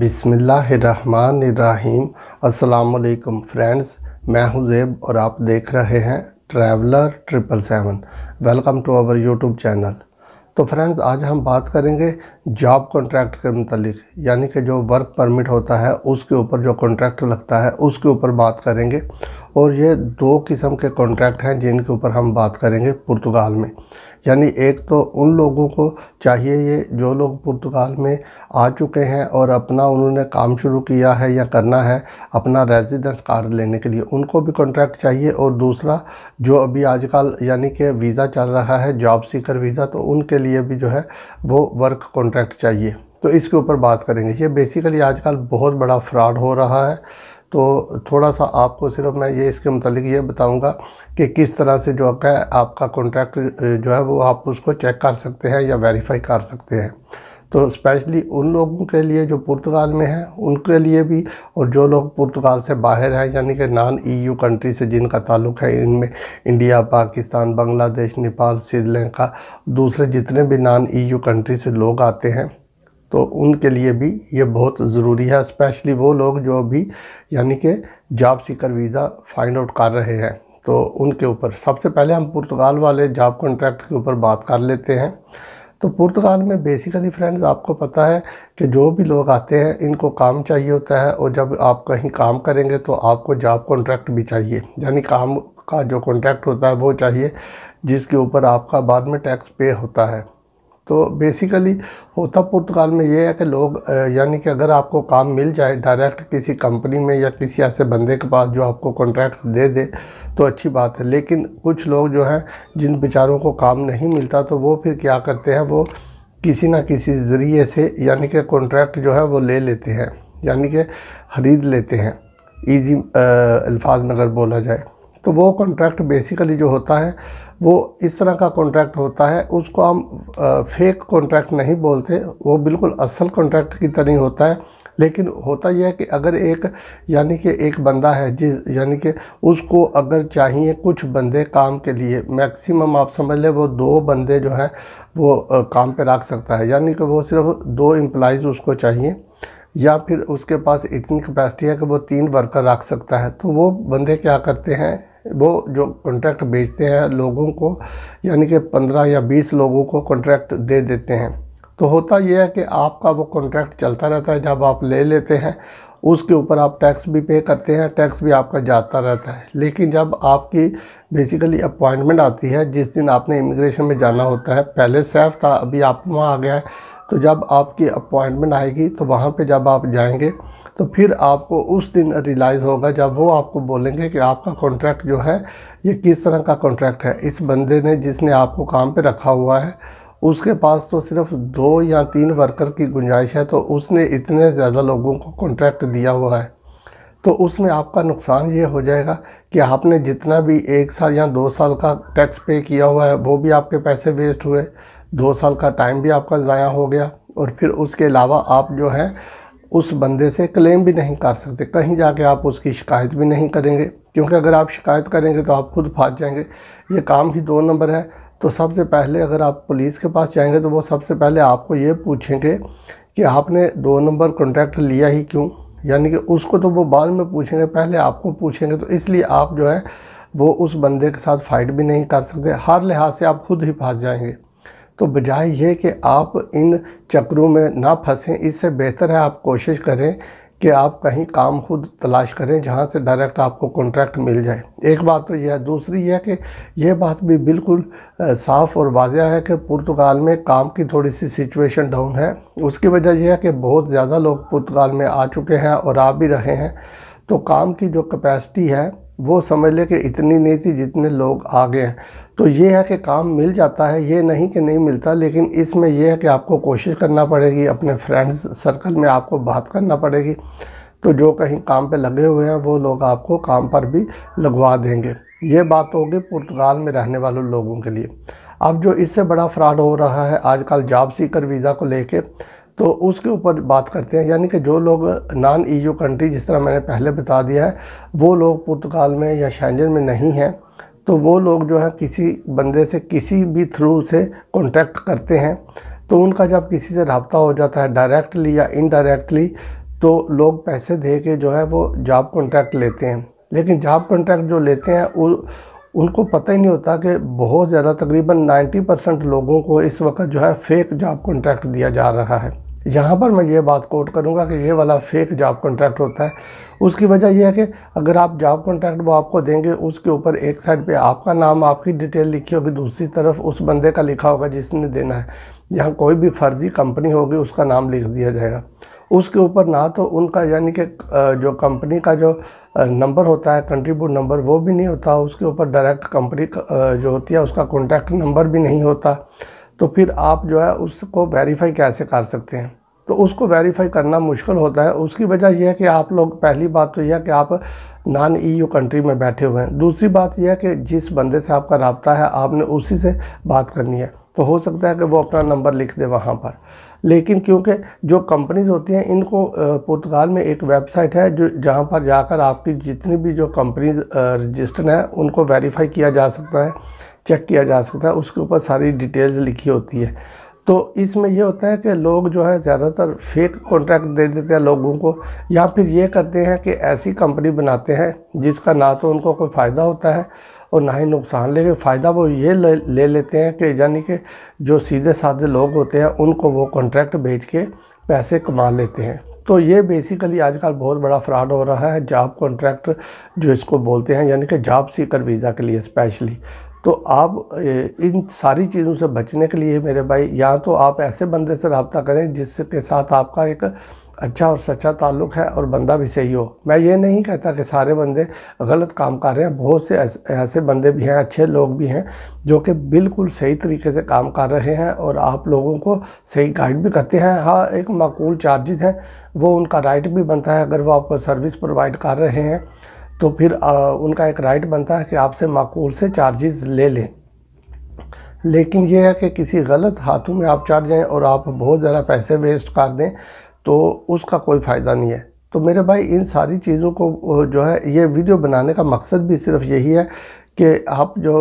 बिसमीम् अल्लाम फ्रेंड्स मैं हूं जेब और आप देख रहे हैं traveller triple seven welcome to our YouTube channel तो फ्रेंड्स आज हम बात करेंगे जॉब कॉन्ट्रैक्ट के मतलब यानी कि जो वर्क परमिट होता है उसके ऊपर जो कॉन्ट्रैक्ट लगता है उसके ऊपर बात करेंगे और ये दो किस्म के कॉन्ट्रैक्ट हैं जिनके ऊपर हम बात करेंगे पुर्तगाल में यानी एक तो उन लोगों को चाहिए ये जो लोग पुर्तगाल में आ चुके हैं और अपना उन्होंने काम शुरू किया है या करना है अपना रेजिडेंस कार्ड लेने के लिए उनको भी कॉन्ट्रैक्ट चाहिए और दूसरा जो अभी आजकल यानी कि वीज़ा चल रहा है जॉब सीकर वीज़ा तो उनके लिए भी जो है वो वर्क कॉन्ट्रैक्ट चाहिए तो इसके ऊपर बात करेंगे ये बेसिकली आजकल बहुत बड़ा फ्रॉड हो रहा है तो थोड़ा सा आपको सिर्फ मैं ये इसके मतलब ये बताऊंगा कि किस तरह से जो है आपका कॉन्ट्रैक्ट जो है वो आप उसको चेक कर सकते हैं या वेरीफाई कर सकते हैं तो स्पेशली उन लोगों के लिए जो पुर्तगाल में हैं उनके लिए भी और जो लोग पुर्तगाल से बाहर हैं यानी कि नॉन ईयू कंट्री से जिनका ताल्लुक है इनमें इंडिया पाकिस्तान बांग्लादेश नेपाल श्रीलंका दूसरे जितने भी नॉन ईयू कंट्री से लोग आते हैं तो उनके लिए भी ये बहुत ज़रूरी है स्पेशली वो लोग जो अभी यानी कि job seeker visa find out कर रहे हैं तो उनके ऊपर सबसे पहले हम पुर्तगाल वाले जॉब कॉन्ट्रैक्ट के ऊपर बात कर लेते हैं तो पुर्तगाल में बेसिकली फ्रेंड्स आपको पता है कि जो भी लोग आते हैं इनको काम चाहिए होता है और जब आप कहीं काम करेंगे तो आपको जॉब कॉन्ट्रैक्ट भी चाहिए यानी काम का जो कॉन्ट्रैक्ट होता है वो चाहिए जिसके ऊपर आपका बाद में टैक्स पे होता है तो बेसिकली होता पुर्तगाल में ये है कि लोग यानी कि अगर आपको काम मिल जाए डायरेक्ट किसी कंपनी में या किसी ऐसे बंदे के पास जो आपको कॉन्ट्रैक्ट दे दे तो अच्छी बात है लेकिन कुछ लोग जो हैं जिन बेचारों को काम नहीं मिलता तो वो फिर क्या करते हैं वो किसी ना किसी ज़रिए से यानी कि कॉन्ट्रैक्ट जो है वो ले लेते हैं यानी कि ख़रीद लेते हैं ईजी अल्फाज में अगर बोला जाए तो वो कॉन्ट्रैक्ट बेसिकली जो होता है वो इस तरह का कॉन्ट्रैक्ट होता है उसको हम फेक कॉन्ट्रैक्ट नहीं बोलते वो बिल्कुल असल कॉन्ट्रैक्ट की तरह ही होता है लेकिन होता यह है कि अगर एक यानी कि एक बंदा है जिस यानी कि उसको अगर चाहिए कुछ बंदे काम के लिए मैक्सिमम आप समझ लें वो दो बंदे जो हैं वो काम पे रख सकता है यानी कि वो सिर्फ दो एम्प्लॉज़ उसको चाहिए या फिर उसके पास इतनी कैपेसिटी है कि वो तीन वर्कर रख सकता है तो वो बंदे क्या करते हैं वो जो कॉन्ट्रैक्ट बेचते हैं लोगों को यानी कि पंद्रह या बीस लोगों को कॉन्ट्रैक्ट दे देते हैं तो होता यह है कि आपका वो कॉन्ट्रैक्ट चलता रहता है जब आप ले लेते हैं उसके ऊपर आप टैक्स भी पे करते हैं टैक्स भी आपका जाता रहता है लेकिन जब आपकी बेसिकली अपॉइंटमेंट आती है जिस दिन आपने इमिग्रेशन में जाना होता है पहले सेफ था अभी आप वहाँ आ गया है तो जब आपकी अपॉइंटमेंट आएगी तो वहाँ पे जब आप जाएंगे तो फिर आपको उस दिन रियलाइज़ होगा जब वो आपको बोलेंगे कि आपका कॉन्ट्रैक्ट जो है ये किस तरह का कॉन्ट्रैक्ट है इस बंदे ने जिसने आपको काम पे रखा हुआ है उसके पास तो सिर्फ दो या तीन वर्कर की गुंजाइश है तो उसने इतने ज़्यादा लोगों को कॉन्ट्रैक्ट दिया हुआ है तो उसमें आपका नुकसान ये हो जाएगा कि आपने जितना भी एक साल या दो साल का टैक्स पे किया हुआ है वो भी आपके पैसे वेस्ट हुए दो साल का टाइम भी आपका ज़ाया हो गया और फिर उसके अलावा आप जो है उस बंदे से क्लेम भी नहीं कर सकते कहीं जाके आप उसकी शिकायत भी नहीं करेंगे क्योंकि अगर आप शिकायत करेंगे तो आप खुद फंस जाएंगे ये काम ही दो नंबर है तो सबसे पहले अगर आप पुलिस के पास जाएंगे तो वो सबसे पहले आपको ये पूछेंगे कि आपने दो नंबर कॉन्ट्रैक्ट लिया ही क्यों यानी कि उसको तो वो बाद में पूछेंगे पहले आपको पूछेंगे तो इसलिए आप जो है वो उस बंदे के साथ फ़ाइट भी नहीं कर सकते हर लिहाज से आप खुद ही फंस जाएंगे तो बजाय ये कि आप इन चक्रों में ना फंसें इससे बेहतर है आप कोशिश करें कि आप कहीं काम खुद तलाश करें जहाँ से डायरेक्ट आपको कॉन्ट्रैक्ट मिल जाए एक बात तो यह है दूसरी यह कि यह बात भी बिल्कुल साफ़ और वाजह है कि पुर्तगाल में काम की थोड़ी सी सिचुएशन डाउन है उसकी वजह यह है कि बहुत ज़्यादा लोग पुर्तगाल में आ चुके हैं और आ भी रहे हैं तो काम की जो कैपेसिटी है वो समझ लें कि इतनी नहीं थी जितने लोग आ गए हैं तो ये है कि काम मिल जाता है ये नहीं कि नहीं मिलता लेकिन इसमें यह है कि आपको कोशिश करना पड़ेगी अपने फ्रेंड्स सर्कल में आपको बात करना पड़ेगी तो जो कहीं काम पे लगे हुए हैं वो लोग आपको काम पर भी लगवा देंगे ये बात होगी पुर्तगाल में रहने वाले लोगों के लिए अब जो इससे बड़ा फ्रॉड हो रहा है आजकल जॉब सीकर वीज़ा को लेके तो उसके ऊपर बात करते हैं यानी कि जो लोग नॉन ईयू कंट्री जिस तरह मैंने पहले बता दिया है वो लोग पुर्तगाल में या शैंजन में नहीं हैं तो वो लोग जो है किसी बंदे से किसी भी थ्रू से कॉन्टैक्ट करते हैं तो उनका जब किसी से रबता हो जाता है डायरेक्टली या इनडायरेक्टली तो लोग पैसे दे के जो है वो जॉब कॉन्ट्रैक्ट लेते हैं लेकिन जॉब कॉन्ट्रैक्ट जो लेते हैं उ, उनको पता ही नहीं होता कि बहुत ज़्यादा तकरीबन 90 परसेंट लोगों को इस वक्त जो है फेक जॉब कॉन्ट्रैक्ट दिया जा रहा है यहाँ पर मैं ये बात कोट करूँगा कि ये वाला फेक जॉब कॉन्ट्रैक्ट होता है उसकी वजह यह है कि अगर आप जॉब कॉन्ट्रैक्ट वो आपको देंगे उसके ऊपर एक साइड पे आपका नाम आपकी डिटेल लिखी होगी दूसरी तरफ उस बंदे का लिखा होगा जिसने देना है यहाँ कोई भी फर्जी कंपनी होगी उसका नाम लिख दिया जाएगा उसके ऊपर ना तो उनका यानी कि जो कंपनी का जो नंबर होता है कंट्रीब्यूट नंबर वो भी नहीं होता उसके ऊपर डायरेक्ट कंपनी जो होती है उसका कॉन्टैक्ट नंबर भी नहीं होता तो फिर आप जो है उसको वेरीफाई कैसे कर सकते हैं तो उसको वेरीफाई करना मुश्किल होता है उसकी वजह यह है कि आप लोग पहली बात तो यह है कि आप नॉन ईयू कंट्री में बैठे हुए हैं दूसरी बात यह है कि जिस बंदे से आपका रबता है आपने उसी से बात करनी है तो हो सकता है कि वो अपना नंबर लिख दे वहाँ पर लेकिन क्योंकि जो कंपनीज होती हैं इनको पुर्तगाल में एक वेबसाइट है जो जहाँ पर जाकर आपकी जितनी भी जो कंपनीज रजिस्टर्ड हैं उनको वेरीफाई किया जा सकता है चेक किया जा सकता है उसके ऊपर सारी डिटेल्स लिखी होती है तो इसमें यह होता है कि लोग जो है ज़्यादातर फेक कॉन्ट्रैक्ट दे देते हैं लोगों को या फिर ये करते हैं कि ऐसी कंपनी बनाते हैं जिसका ना तो उनको कोई फ़ायदा होता है और ना ही नुकसान लेकिन फ़ायदा वो ये ले, ले लेते हैं कि यानी कि जो सीधे साधे लोग होते हैं उनको वो कॉन्ट्रैक्ट बेच के पैसे कमा लेते हैं तो ये बेसिकली आजकल बहुत बड़ा फ्रॉड हो रहा है जॉब कॉन्ट्रैक्ट जो इसको बोलते हैं यानी कि जॉब सीकर वीज़ा के लिए स्पेशली तो आप इन सारी चीज़ों से बचने के लिए मेरे भाई या तो आप ऐसे बंदे से रबता करें जिसके साथ आपका एक अच्छा और सच्चा ताल्लुक़ है और बंदा भी सही हो मैं ये नहीं कहता कि सारे बंदे गलत काम कर रहे हैं बहुत से ऐसे बंदे भी हैं अच्छे लोग भी हैं जो कि बिल्कुल सही तरीके से काम कर रहे हैं और आप लोगों को सही गाइड भी करते हैं हाँ एक मकूल चार्जेज हैं वो उनका राइट भी बनता है अगर वो आपको सर्विस प्रोवाइड कर रहे हैं तो फिर आ, उनका एक राइट बनता है कि आपसे माकूल से चार्जेस ले लें लेकिन यह है कि किसी गलत हाथों में आप चढ़ जाएं और आप बहुत ज़्यादा पैसे वेस्ट कर दें तो उसका कोई फ़ायदा नहीं है तो मेरे भाई इन सारी चीज़ों को जो है ये वीडियो बनाने का मकसद भी सिर्फ यही है कि आप जो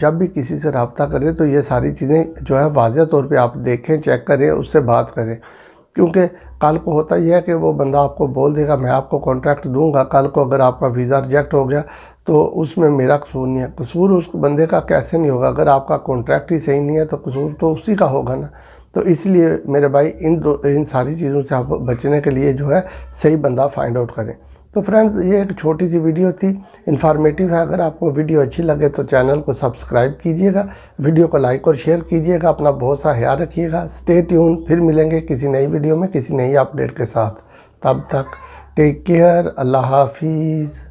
जब भी किसी से रबता करें तो ये सारी चीज़ें जो है वाजह तौर पर आप देखें चेक करें उससे बात करें क्योंकि कल को होता यह है कि वो बंदा आपको बोल देगा मैं आपको कॉन्ट्रैक्ट दूंगा कल को अगर आपका वीज़ा रिजेक्ट हो गया तो उसमें मेरा कसूर नहीं है कसूर उस बंदे का कैसे नहीं होगा अगर आपका कॉन्ट्रैक्ट ही सही नहीं है तो कसूर तो उसी का होगा ना तो इसलिए मेरे भाई इन दो इन सारी चीज़ों से आप बचने के लिए जो है सही बंदा फाइंड आउट करें तो फ्रेंड्स ये एक छोटी सी वीडियो थी इन्फॉर्मेटिव है अगर आपको वीडियो अच्छी लगे तो चैनल को सब्सक्राइब कीजिएगा वीडियो को लाइक और शेयर कीजिएगा अपना बहुत सा ख्याल रखिएगा स्टे ट्यून फिर मिलेंगे किसी नई वीडियो में किसी नई अपडेट के साथ तब तक टेक केयर अल्लाह हाफिज़